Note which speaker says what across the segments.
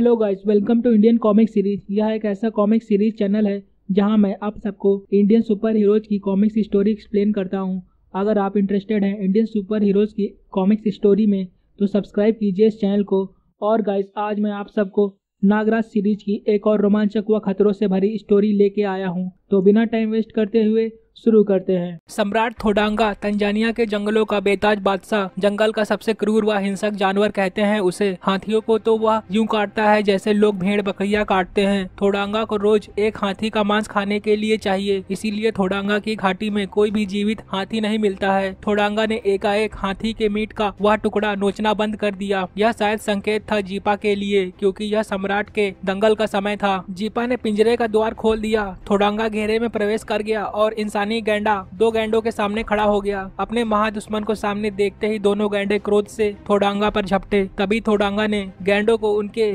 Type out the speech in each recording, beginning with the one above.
Speaker 1: hello guys welcome to Indian comic series यह एक ऐसा कॉमिक सीरीज चैनल है जहां मैं आप सबको इंडियन सुपर हीरोज की कॉमिक्स स्टोरी एक्सप्लेन करता हूं अगर आप इंटरेस्टेड हैं इंडियन सुपर हीरोज की कॉमिक्स स्टोरी में तो सब्सक्राइब कीजिए इस चैनल को और गाइस आज मैं आप सबको नागराज सीरीज की एक और रोमांचक व खतरों से भरी स्टोरी लेके आया हूँ तो बिना टाइम वेस्ट करते हुए शुरू करते हैं सम्राट थोडांगा तंजानिया के जंगलों का बेताज बादशाह जंगल का सबसे क्रूर व हिंसक जानवर कहते हैं उसे हाथियों को तो वह यूं काटता है जैसे लोग भेड़ बकरिया काटते हैं थोडांगा को रोज एक हाथी का मांस खाने के लिए चाहिए इसीलिए थोडांगा की घाटी में कोई भी जीवित हाथी नहीं मिलता है थोडांगा ने एकाएक हाथी के मीट का वह टुकड़ा नोचना बंद कर दिया यह शायद संकेत था जीपा के लिए क्योंकि यह सम्राट के दंगल का समय था जीपा ने पिंजरे का द्वार खोल दिया थोडांगा घेरे में प्रवेश कर गया और इंसानी यानी गेंडा दो गेंडो के सामने खड़ा हो गया अपने महादुश्मन को सामने देखते ही दोनों गेंडे क्रोध से थोडांगा पर झपटे तभी थोडांगा ने गेंडो को उनके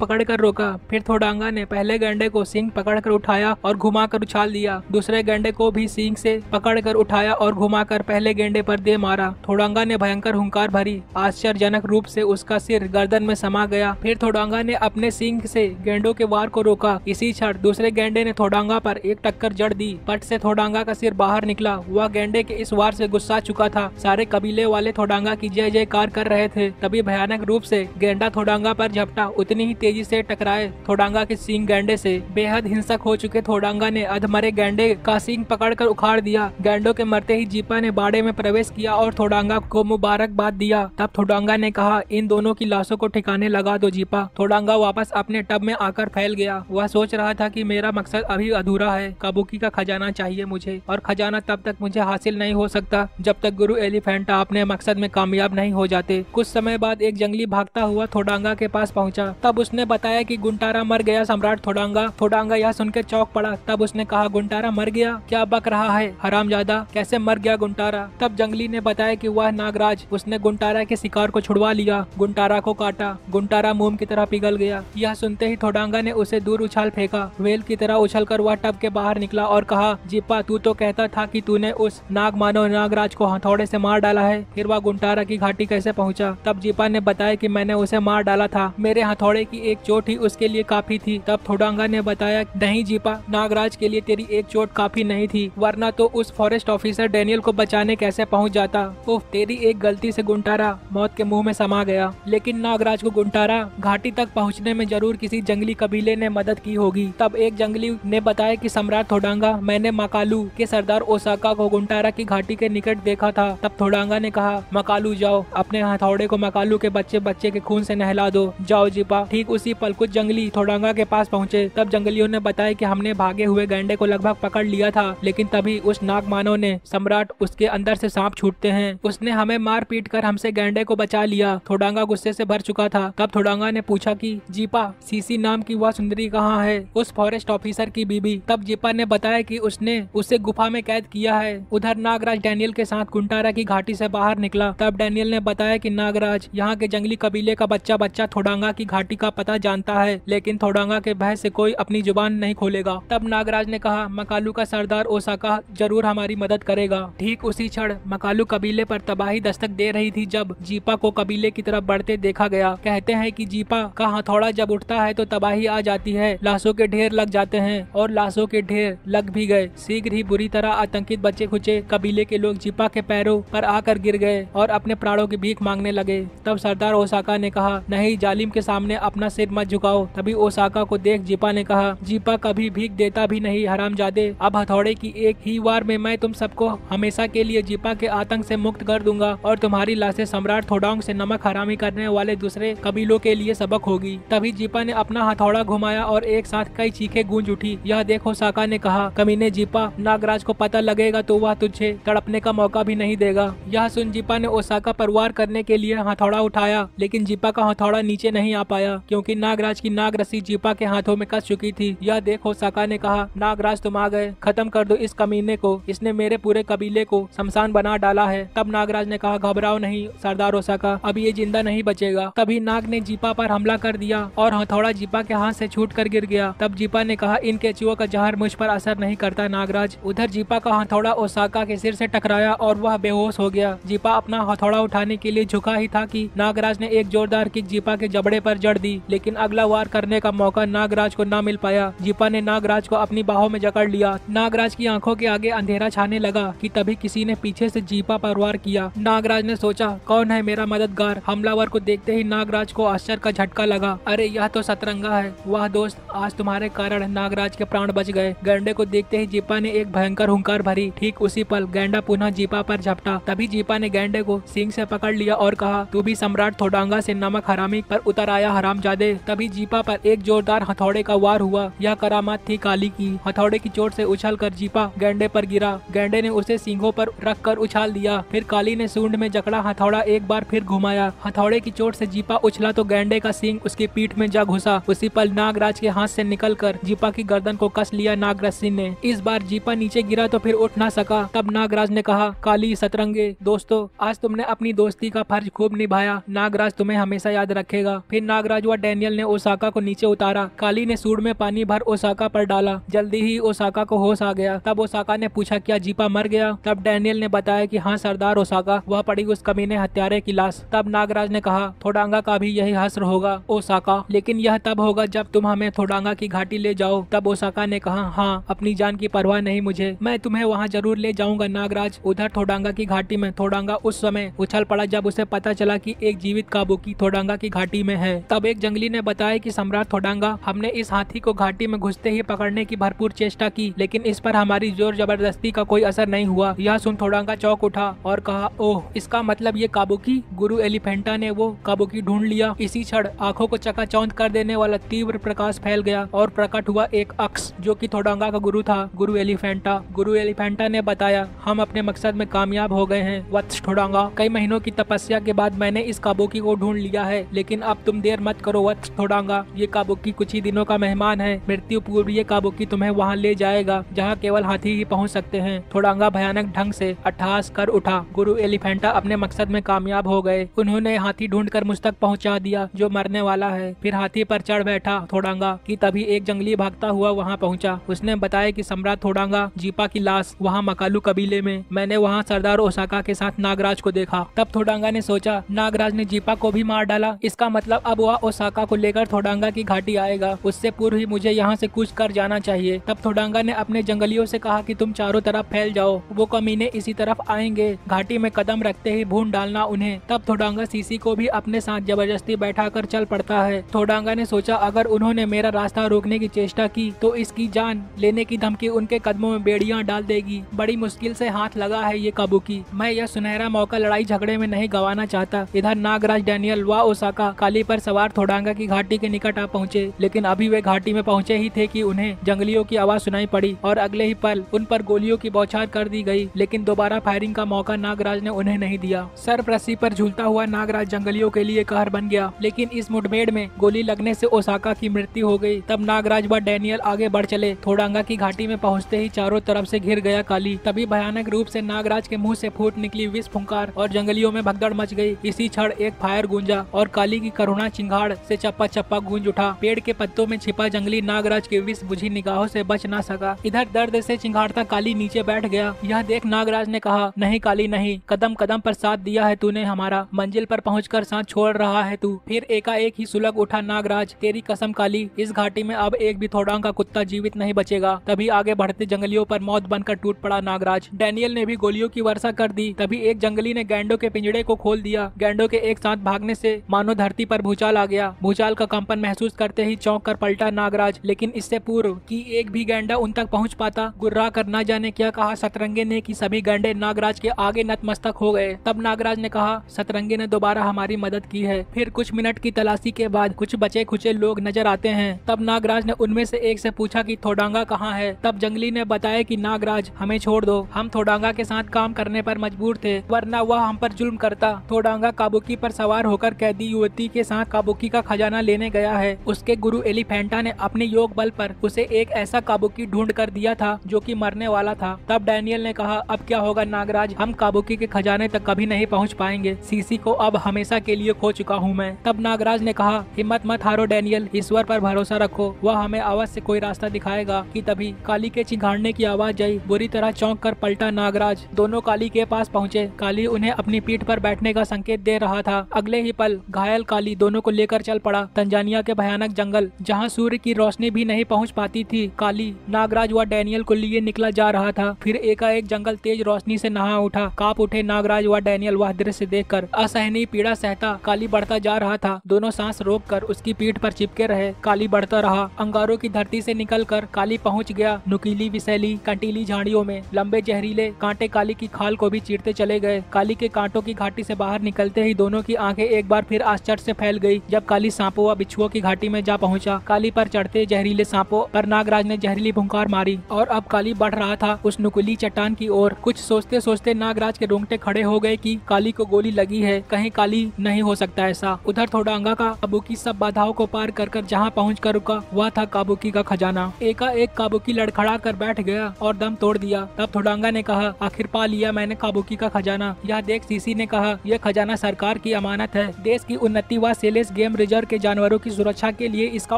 Speaker 1: पकड़ कर रोका फिर थोडांगा ने पहले गेंडे को पकड़ कर उठाया और घुमा कर उछाल दिया दूसरे गेंडे को भी सींग से कर उठाया और घुमा कर पहले गेंडे पर दे मारा थोडांगा ने भयंकर हुंकार भरी आश्चर्यजनक रूप से उसका सिर गर्दन में समा गया फिर थोडांगा ने अपने सिंग से गेंडो के वार को रोका इसी क्षण दूसरे गेंडे ने थोडांगा पर एक टक्कर जड़ दी पट से थोडांगा थोडांगा का सिर बाहर निकला वह गेंडे के इस वार से गुस्सा चुका था सारे कबीले वाले थोडांगा की जय जय कार कर रहे थे तभी भयानक रूप से गेंडा थोडांगा पर झपटा उतनी ही तेजी से टकराए थोडांगा के सींग गेंडे से बेहद हिंसक हो चुके थोडांगा ने अधमरे गेंडे का सींग कर उखाड़ दिया गेंडो के मरते ही जीपा ने बाड़े में प्रवेश किया और थोडांगा को मुबारकबाद दिया तब थोडांगा ने कहा इन दोनों की लाशों को ठिकाने लगा दो जीपा थोडांगा वापस अपने टब में आकर फैल गया वह सोच रहा था की मेरा मकसद अभी अधूरा है काबुकी का खजाना चाहिए मुझे थे और खजाना तब तक मुझे हासिल नहीं हो सकता जब तक गुरु एलिफेंटा अपने मकसद में कामयाब नहीं हो जाते कुछ समय बाद एक जंगली भागता हुआ थोडांगा के पास पहुंचा तब उसने बताया कि गुंटारा मर गया सम्राट थोडांगा थोडांगा यह सुनकर चौक पड़ा तब उसने कहा गुंटारा मर गया क्या बक रहा है हरामजादा कैसे मर गया गुंटारा तब जंगली ने बताया की वह नागराज उसने गुंटारा के शिकार को छुड़वा लिया गुंटारा को काटा गुंटारा मोम की तरह पिघल गया यह सुनते ही थोडांगा ने उसे दूर उछाल फेंका वेल की तरह उछल कर वह टब के बाहर निकला और कहा जीपा तू तो कहता था कि तूने उस नाग मानव नागराज को हथौड़े से मार डाला है फिर वह गुंटारा की घाटी कैसे पहुंचा तब जीपा ने बताया कि मैंने उसे मार डाला था मेरे हथौड़े की एक चोट ही उसके लिए काफी थी तब थोडांगा ने बताया नहीं जीपा नागराज के लिए तेरी एक चोट काफी नहीं थी वरना तो उस फॉरेस्ट ऑफिसर डेनियल को बचाने कैसे पहुँच जाता उफ तेरी एक गलती से गुंटारा मौत के मुँह में समा गया लेकिन नागराज को गुंटारा घाटी तक पहुँचने में जरूर किसी जंगली कबीले ने मदद की होगी तब एक जंगली ने बताया की सम्राट थोडांगा मैंने मकालू के सरदार ओसाका को गुंटारा की घाटी के निकट देखा था तब थोड़ांगा ने कहा मकालू जाओ अपने हथौड़े को मकालू के बच्चे बच्चे के खून से नहला दो जाओ जीपा ठीक उसी पल कुछ जंगली थोड़ांगा के पास पहुंचे तब जंगलियों ने बताया कि हमने भागे हुए गैंडे को लगभग पकड़ लिया था लेकिन तभी उस नाग मानव ने सम्राट उसके अंदर से सांप छूटते हैं उसने हमें मार पीट कर हमसे गैंडे को बचा लिया थोड़ांगा गुस्से से भर चुका था तब थोड़ांगा ने पूछा कि जीपा सीसी नाम की वह सुंदरी कहाँ है उस फॉरेस्ट ऑफिसर की बीबी तब जीपा ने बताया कि उसने उसे गुफा में कैद किया है उधर नागराज डैनियल के साथ कुंटारा की घाटी से बाहर निकला तब डैनियल ने बताया कि नागराज यहाँ के जंगली कबीले का बच्चा बच्चा थोडांगा की घाटी का पता जानता है लेकिन थोडांगा के भय से कोई अपनी जुबान नहीं खोलेगा तब नागराज ने कहा मकालू का सरदार ओसाका जरूर हमारी मदद करेगा ठीक उसी क्षण मकालू कबीले पर तबाही दस्तक दे रही थी जब जीपा को कबीले की तरफ बढ़ते देखा गया कहते हैं कि जीपा का हथौड़ा जब उठता है तो तबाही आ जाती है लाशों के ढेर लग जाते हैं और लाशों के ढेर लग भी गए शीघ्र ही बुरी तरह आतंकित बच्चे खुचे कबीले के लोग जिपा के पैरों पर आकर गिर गए और अपने प्राणों की भीख मांगने लगे तब सरदार ओसाका ने कहा नहीं जालिम के सामने अपना सिर मत झुकाओ तभी ओसाका को देख जीपा ने कहा जीपा कभी भीख देता भी नहीं हरामजादे अब हथौड़े की एक ही वार में मैं तुम सबको हमेशा के लिए जीपा के आतंक से मुक्त कर दूंगा और तुम्हारी लाशें सम्राट थोडांग से नमक हरामी करने वाले दूसरे कबीलों के लिए सबक होगी तभी जीपा ने अपना हथौड़ा घुमाया और एक साथ कई चीखे गूंज उठी यह देख ओसाका ने कहा कमीने जीपा नाग नागराज को पता लगेगा तो वह तुझे तड़पने का मौका भी नहीं देगा यह सुन जीपा ने ओसाका पर वार करने के लिए हथौड़ा उठाया लेकिन जीपा का हथौड़ा नीचे नहीं आ पाया क्योंकि नागराज की नाग रस्सी जीपा के हाथों में कस चुकी थी यह देख ओसाका ने कहा नागराज तुम आ गए खत्म कर दो इस कमीने को इसने मेरे पूरे कबीले को शमशान बना डाला है तब नागराज ने कहा घबराओ नहीं सरदार ओसाका अब ये जिंदा नहीं बचेगा तभी नाग ने जीपा पर हमला कर दिया और हथौड़ा जीपा के हाथ से छूट कर गिर गया तब जीपा ने कहा इन केचुओं का जहर मुझ पर असर नहीं करता नागराज उधर जीपा का हथौड़ा ओसाका के सिर से टकराया और वह बेहोश हो गया जीपा अपना हथौड़ा उठाने के लिए झुका ही था कि नागराज ने एक जोरदार किक जीपा के जबड़े पर जड़ दी लेकिन अगला वार करने का मौका नागराज को न ना मिल पाया जीपा ने नागराज को अपनी बाहों में जकड़ लिया नागराज की आंखों के आगे अंधेरा छाने लगा कि तभी किसी ने पीछे से जीपा पर वार किया नागराज ने सोचा कौन है मेरा मददगार हमलावर को देखते ही नागराज को आश्चर्य का झटका लगा अरे यह तो सतरंगा है वह दोस्त आज तुम्हारे कारण नागराज के प्राण बच गए गंडे को देखते ही जीपा ने एक भयंकर हुंकार भरी ठीक उसी पल गैंडा पुनः जीपा पर झपटा तभी जीपा ने गैंडे को सिंह से पकड़ लिया और कहा तू भी सम्राट थोडांगा से नमक हरामी पर उतर आया जादे तभी जीपा पर एक जोरदार हथौड़े का वार हुआ यह करामात थी काली की हथौड़े की चोट से उछल कर जीपा गैंडे पर गिरा गैंडे ने उसे सींगों पर रख कर उछाल दिया फिर काली ने सूंड में जकड़ा हथौड़ा एक बार फिर घुमाया हथौड़े की चोट से जीपा उछला तो गैंडे का सिंह उसकी पीठ में जा घुसा उसी पल नागराज के हाथ से निकल कर जीपा की गर्दन को कस लिया सिंह ने इस बार जीपा नीचे गिरा तो फिर उठ ना सका तब नागराज ने कहा काली सतरंगे दोस्तों आज तुमने अपनी दोस्ती का फर्ज खूब निभाया नागराज तुम्हें हमेशा याद रखेगा फिर नागराज व डैनियल ने ओसाका को नीचे उतारा काली ने सूड में पानी भर ओसाका पर डाला जल्दी ही ओसाका को होश आ गया तब ओसाका ने पूछा क्या जीपा मर गया तब डैनियल ने बताया कि हाँ सरदार ओसाका वह पड़ी उस कमीने हत्यारे की लाश तब नागराज ने कहा थोडांगा का भी यही हस्र होगा ओसाका लेकिन यह तब होगा जब तुम हमें थोडांगा की घाटी ले जाओ तब ओसाका ने कहा हाँ अपनी जान की परवाह नहीं मुझे मुझे मैं तुम्हें वहाँ जरूर ले जाऊंगा नागराज उधर थोडांगा की घाटी में थोडांगा उस समय उछल पड़ा जब उसे पता चला कि एक जीवित काबुकी थोडांगा की घाटी में है तब एक जंगली ने बताया कि सम्राट थोडांगा हमने इस हाथी को घाटी में घुसते ही पकड़ने की भरपूर चेष्टा की लेकिन इस पर हमारी जोर जबरदस्ती का कोई असर नहीं हुआ यह सुन थोडांगा चौक उठा और कहा ओह इसका मतलब ये काबुकी गुरु एलिफेंटा ने वो काबुकी ढूंढ लिया इसी क्षण आंखों को चकाचौंध कर देने वाला तीव्र प्रकाश फैल गया और प्रकट हुआ एक अक्स जो की थोडांगा का गुरु था गुरु एलिफेंट एलिफेंटा गुरु एलिफेंटा ने बताया हम अपने मकसद में कामयाब हो गए हैं वत्स ठोडांगा कई महीनों की तपस्या के बाद मैंने इस काबुकी को ढूंढ लिया है लेकिन अब तुम देर मत करो वत्स ठोडांगा ये काबुकी कुछ ही दिनों का मेहमान है मृत्यु पूर्व ये काबुकी तुम्हें वहाँ ले जाएगा जहाँ केवल हाथी ही पहुँच सकते हैं थोड़ांगा भयानक ढंग से अट्ठास कर उठा गुरु एलिफेंटा अपने मकसद में कामयाब हो गए उन्होंने हाथी ढूंढ कर मुझ तक पहुँचा दिया जो मरने वाला है फिर हाथी पर चढ़ बैठा थोड़ांगा की तभी एक जंगली भागता हुआ वहाँ पहुँचा उसने बताया की सम्राट थोड़ांगा जीपा की लाश वहाँ मकालू कबीले में मैंने वहाँ सरदार ओसाका के साथ नागराज को देखा तब थोडांगा ने सोचा नागराज ने जीपा को भी मार डाला इसका मतलब अब वह ओसाका को लेकर थोडांगा की घाटी आएगा उससे पूर्व ही मुझे यहाँ से कुछ कर जाना चाहिए तब थोडांगा ने अपने जंगलियों से कहा कि तुम चारों तरफ फैल जाओ वो कमीने इसी तरफ आएंगे घाटी में कदम रखते ही भून डालना उन्हें तब थोडांगा सीसी को भी अपने साथ जबरदस्ती बैठा कर चल पड़ता है थोडांगा ने सोचा अगर उन्होंने मेरा रास्ता रोकने की चेष्टा की तो इसकी जान लेने की धमकी उनके कदमों में में बेड़ियां डाल देगी बड़ी मुश्किल से हाथ लगा है ये काबुकी मैं यह सुनहरा मौका लड़ाई झगड़े में नहीं गंवाना चाहता इधर नागराज डैनियल व ओसाका काली पर सवार थोडांगा की घाटी के निकट आ पहुंचे लेकिन अभी वे घाटी में पहुंचे ही थे कि उन्हें जंगलियों की आवाज सुनाई पड़ी और अगले ही पल उन पर गोलियों की बौछार कर दी गई लेकिन दोबारा फायरिंग का मौका नागराज ने उन्हें नहीं दिया सर प्रसी पर झूलता हुआ नागराज जंगलियों के लिए कहर बन गया लेकिन इस मुठभेड़ में गोली लगने से ओसाका की मृत्यु हो गई तब नागराज व डैनियल आगे बढ़ चले थोडांगा की घाटी में पहुंचते ही चारों चारों तरफ से घिर गया काली तभी भयानक रूप से नागराज के मुंह से फूट निकली विष फुंकार और जंगलियों में भगदड़ मच गई इसी क्षण एक फायर गूंजा और काली की करुणा चिंगाड़ से चप्पा चप्पा गूंज उठा पेड़ के पत्तों में छिपा जंगली नागराज के विष बुझी निगाहों से बच ना सका इधर दर्द से चिंगाड़ता काली नीचे बैठ गया यह देख नागराज ने कहा नहीं काली नहीं कदम कदम पर साथ दिया है तूने हमारा मंजिल पर पहुंचकर साथ छोड़ रहा है तू फिर एकाएक ही सुलग उठा नागराज तेरी कसम काली इस घाटी में अब एक भी थोड़ा का कुत्ता जीवित नहीं बचेगा तभी आगे बढ़ते जंगलियों गोलियों पर मौत बनकर टूट पड़ा नागराज डैनियल ने भी गोलियों की वर्षा कर दी तभी एक जंगली ने गैंडो के पिंजड़े को खोल दिया गैंडो के एक साथ भागने से मानो धरती पर भूचाल आ गया भूचाल का कंपन महसूस करते ही चौंक कर पलटा नागराज लेकिन इससे पूर्व कि एक भी गैंडा उन तक पहुंच पाता गुर्रा कर न जाने क्या कहा सतरंगे ने कि सभी गैंडे नागराज के आगे नतमस्तक हो गए तब नागराज ने कहा सतरंगे ने दोबारा हमारी मदद की है फिर कुछ मिनट की तलाशी के बाद कुछ बचे खुचे लोग नजर आते हैं तब नागराज ने उनमें से एक से पूछा कि थोडांगा कहाँ है तब जंगली ने बताया है कि नागराज हमें छोड़ दो हम थोडांगा के साथ काम करने पर मजबूर थे वरना वह हम पर जुल्म करता थोडांगा काबुकी पर सवार होकर कैदी युवती के साथ काबुकी का खजाना लेने गया है उसके गुरु एलिफेंटा ने अपने योग बल पर उसे एक ऐसा काबुकी ढूंढ कर दिया था जो की मरने वाला था तब डैनियल ने कहा अब क्या होगा नागराज हम काबुकी के खजाने तक कभी नहीं पहुँच पाएंगे सीसी को अब हमेशा के लिए खो चुका हूँ मैं तब नागराज ने कहा हिम्मत मत हारो डैनियल ईश्वर पर भरोसा रखो वह हमें अवश्य कोई रास्ता दिखाएगा कि तभी काली के चिघाड़ने की आवाज आई बुरी तरह चौंक कर पलटा नागराज दोनों काली के पास पहुंचे काली उन्हें अपनी पीठ पर बैठने का संकेत दे रहा था अगले ही पल घायल काली दोनों को लेकर चल पड़ा तंजानिया के भयानक जंगल जहाँ सूर्य की रोशनी भी नहीं पहुँच पाती थी काली नागराज व डैनियल को लिए निकला जा रहा था फिर एकाएक जंगल तेज रोशनी से नहा उठा काप उठे नागराज व डैनियल वह दृश्य कर असहनीय पीड़ा सहता काली बढ़ता जा रहा था दोनों सांस रोक कर उसकी पीठ पर चिपके रहे काली बढ़ता रहा अंगारों की धरती से कर काली पहुंच गया नुकीली विषैली फैली कंटीली झाड़ियों में लंबे जहरीले कांटे काली की खाल को भी चीरते चले गए काली के कांटों की घाटी से बाहर निकलते ही दोनों की आंखें एक बार फिर आश्चर्य से फैल गई जब काली सांपों व बिछुओं की घाटी में जा पहुंचा काली पर चढ़ते जहरीले सांपों पर नागराज ने जहरीली भुंकार मारी और अब काली बढ़ रहा था उस नुकुली चट्टान की ओर कुछ सोचते सोचते नागराज के रोंगटे खड़े हो गए की काली को गोली लगी है कहीं काली नहीं हो सकता ऐसा उधर अंगा का काबुकी सब बाधाओं को पार कर कर जहाँ पहुँच कर रुका वह था काबुकी का खजाना एका एक काबुकी लड़खड़ा कर बैठ गया गया और दम तोड़ दिया तब थोडांगा ने कहा आखिर पा लिया मैंने काबुकी का खजाना यह देख सीसी ने कहा यह खजाना सरकार की अमानत है देश की उन्नति व सेलेस गेम रिजर्व के जानवरों की सुरक्षा के लिए इसका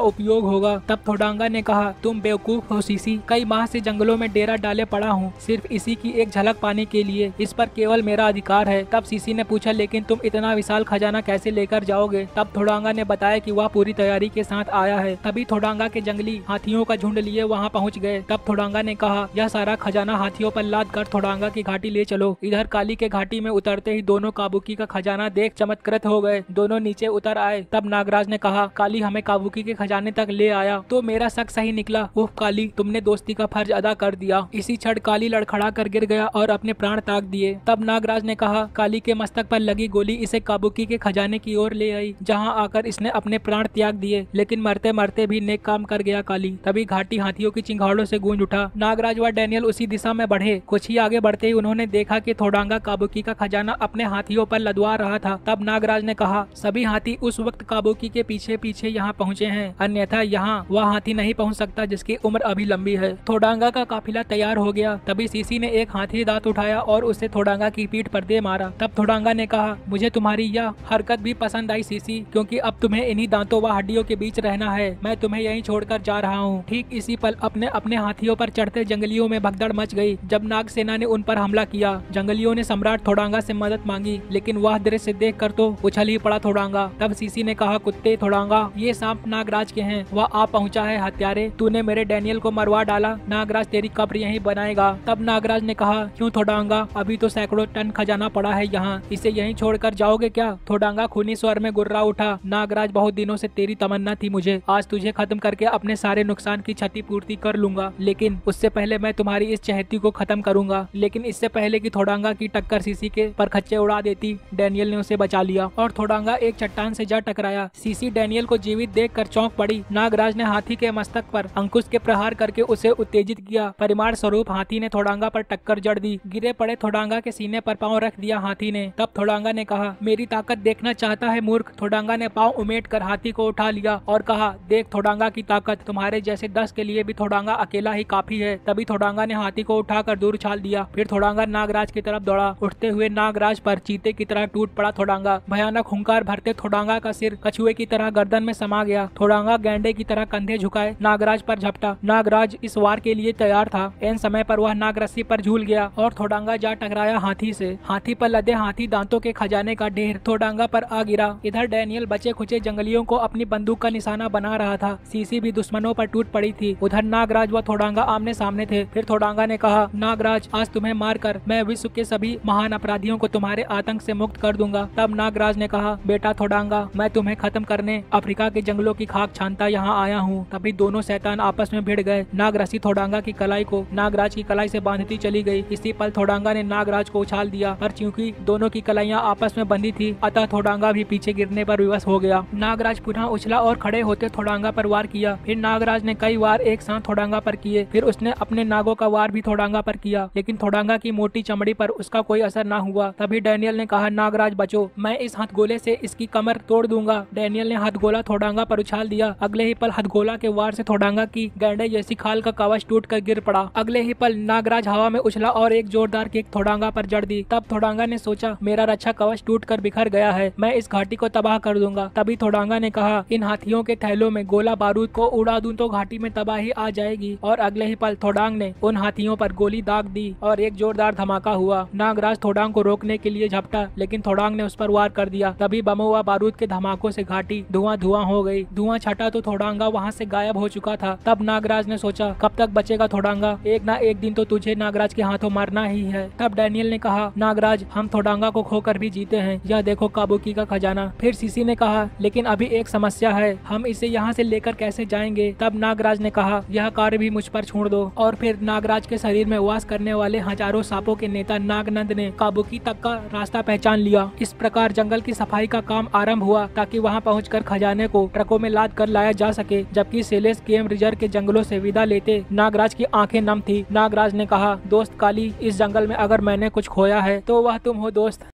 Speaker 1: उपयोग होगा तब थोडांगा ने कहा तुम बेवकूफ हो सीसी कई माह से जंगलों में डेरा डाले पड़ा हूँ सिर्फ इसी की एक झलक पाने के लिए इस पर केवल मेरा अधिकार है तब सीसी ने पूछा लेकिन तुम इतना विशाल खजाना कैसे लेकर जाओगे तब थोडांगा ने बताया की वह पूरी तैयारी के साथ आया है तभी थोडांगा के जंगली हाथियों का झुंड लिए वहाँ पहुँच गए तब थोडांगा ने कहा यह सारा खजाना हाथियों पर लाद कर थोड़ांगा की घाटी ले चलो इधर काली के घाटी में उतरते ही दोनों काबुकी का खजाना देख चमत्कृत हो गए दोनों नीचे उतर आए तब नागराज ने कहा काली हमें काबुकी के खजाने तक ले आया तो मेरा शक सही निकला उफ काली तुमने दोस्ती का फर्ज अदा कर दिया इसी क्षण काली लड़खड़ा कर गिर गया और अपने प्राण ताक दिए तब नागराज ने कहा काली के मस्तक पर लगी गोली इसे काबुकी के खजाने की ओर ले आई जहाँ आकर इसने अपने प्राण त्याग दिए लेकिन मरते मरते भी नेक काम कर गया काली तभी घाटी हाथियों की चिंगाड़ों से गूंज उठा नाग नागराज व डैनियल उसी दिशा में बढ़े कुछ ही आगे बढ़ते ही उन्होंने देखा कि थोडांगा काबुकी का खजाना अपने हाथियों पर लदवा रहा था तब नागराज ने कहा सभी हाथी उस वक्त काबुकी के पीछे पीछे यहाँ पहुँचे हैं अन्यथा यहाँ वह हाथी नहीं पहुँच सकता जिसकी उम्र अभी लंबी है थोडांगा का काफिला तैयार हो गया तभी सीसी ने एक हाथी दांत उठाया और उसे थोडांगा की पीठ पर दे मारा तब थोडांगा ने कहा मुझे तुम्हारी यह हरकत भी पसंद आई सीसी क्योंकि अब तुम्हें इन्हीं दांतों व हड्डियों के बीच रहना है मैं तुम्हें यहीं छोड़कर जा रहा हूँ ठीक इसी पल अपने अपने हाथियों पर चढ़ते जंगलियों में भगदड़ मच गई जब नागसेना ने उन पर हमला किया जंगलियों ने सम्राट थोड़ांगा से मदद मांगी लेकिन वह दृश्य देख कर तो उछल ही पड़ा थोड़ांगा तब सीसी ने कहा कुत्ते थोड़ांगा ये सांप नागराज के हैं वह आ पहुंचा है हत्यारे तूने मेरे डैनियल को मरवा डाला नागराज तेरी कब्र यही बनाएगा तब नागराज ने कहा क्यूँ थोड़ांगा अभी तो सैकड़ों टन खजाना पड़ा है यहाँ इसे छोड़ कर जाओगे क्या थोड़ांगा खूनी स्वर में गुर्रा उठा नागराज बहुत दिनों ऐसी तेरी तमन्ना थी मुझे आज तुझे खत्म करके अपने सारे नुकसान की क्षतिपूर्ति कर लूंगा लेकिन उससे पहले मैं तुम्हारी इस चहती को खत्म करूंगा लेकिन इससे पहले कि थोड़ांगा की टक्कर सीसी के पर खच्चे उड़ा देती डैनियल ने उसे बचा लिया और थोड़ांगा एक चट्टान से जा टकराया सीसी डैनियल को जीवित देख कर चौंक पड़ी नागराज ने हाथी के मस्तक पर अंकुश के प्रहार करके उसे उत्तेजित किया परिमाण स्वरूप हाथी ने थोड़ांगा पर टक्कर जड़ दी गिरे पड़े थोड़ांगा के सीने पर पाँव रख दिया हाथी ने तब थोड़ांगा ने कहा मेरी ताकत देखना चाहता है मूर्ख थोड़ांगा ने पाँव उमेट कर हाथी को उठा लिया और कहा देख थोड़ांगा की ताकत तुम्हारे जैसे दस के लिए भी थोड़ांगा अकेला ही काफी है तभी थोड़ांगा ने हाथी को उठाकर दूर छाल दिया फिर थोड़ांगा नागराज की तरफ दौड़ा उठते हुए नागराज पर चीते की तरह टूट पड़ा थोड़ांगा भयानक हुंकार भरते थोड़ांगा का सिर कछुए की तरह गर्दन में समा गया थोड़ांगा गेंडे की तरह कंधे झुकाए नागराज पर झपटा नागराज इस वार के लिए तैयार था एन समय पर वह नागरस्सी पर झूल गया और थोड़ांगा जा टकराया हाथी से हाथी पर लदे हाथी दांतों के खजाने का ढेर थोड़ांगा पर आ गिरा इधर डैनियल बचे खुचे जंगलियों को अपनी बंदूक का निशाना बना रहा था सीसी भी दुश्मनों पर टूट पड़ी थी उधर नागराज व थोड़ांगा आमने सामने थे फिर थोडांगा ने कहा नागराज आज तुम्हें मारकर मैं विश्व के सभी महान अपराधियों को तुम्हारे आतंक से मुक्त कर दूंगा तब नागराज ने कहा बेटा थोडांगा मैं तुम्हें खत्म करने अफ्रीका के जंगलों की खाक छानता यहाँ आया हूँ तभी दोनों शैतान आपस में भिड़ गए नागरसी थोडांगा की कलाई को नागराज की कलाई से बांधती चली गई इसी पल थोडांगा ने नागराज को उछाल दिया पर चूंकि दोनों की कलाइयाँ आपस में बंधी थी अतः थोडांगा भी पीछे गिरने पर विवश हो गया नागराज पुनः उछला और खड़े होते थोडांगा पर वार किया फिर नागराज ने कई वार एक साथ थोडांगा पर किए फिर उसने अपने नागो का वार भी थोड़ांगा पर किया लेकिन थोड़ांगा की मोटी चमड़ी पर उसका कोई असर ना हुआ तभी डैनियल ने कहा नागराज बचो मैं इस हथ गोले से इसकी कमर तोड़ दूंगा डैनियल ने हथ गोला थोड़ांगा पर उछाल दिया अगले ही पल हथ गोला के वार से थोड़ांगा की गैंडे जैसी खाल का कवच टूट कर गिर पड़ा अगले ही पल नागराज हवा में उछला और एक जोरदार किक थोड़ांगा पर जड़ दी तब थोड़ांगा ने सोचा मेरा रक्षा कवच टूट कर बिखर गया है मैं इस घाटी को तबाह कर दूंगा तभी थोड़ांगा ने कहा इन हाथियों के थैलों में गोला बारूद को उड़ा दूं तो घाटी में तबाही आ जाएगी और अगले ही पल थोडांग ने उन हाथियों पर गोली दाग दी और एक जोरदार धमाका हुआ नागराज थोडांग को रोकने के लिए झपटा लेकिन थोडांग ने उस पर वार कर दिया तभी बमो व बारूद के धमाकों से घाटी धुआं धुआं हो गई धुआं छटा तो थोडांगा वहाँ से गायब हो चुका था तब नागराज ने सोचा कब तक बचेगा थोडांगा एक ना एक दिन तो तुझे नागराज के हाथों मारना ही है तब डैनियल ने कहा नागराज हम थोडांगा को खोकर भी जीते हैं यह देखो काबुकी का खजाना फिर सीसी ने कहा लेकिन अभी एक समस्या है हम इसे यहाँ से लेकर कैसे जाएंगे तब नागराज ने कहा यह कार्य भी मुझ पर छोड़ दो और फिर नागराज के शरीर में वास करने वाले हजारों सांपों के नेता नागनंद ने काबुकी तक का रास्ता पहचान लिया इस प्रकार जंगल की सफाई का काम आरंभ हुआ ताकि वहाँ पहुँच खजाने को ट्रकों में लाद कर लाया जा सके जबकि सेलेस गेम रिजर्व के जंगलों से विदा लेते नागराज की आंखें नम थी नागराज ने कहा दोस्त काली इस जंगल में अगर मैंने कुछ खोया है तो वह तुम हो दोस्त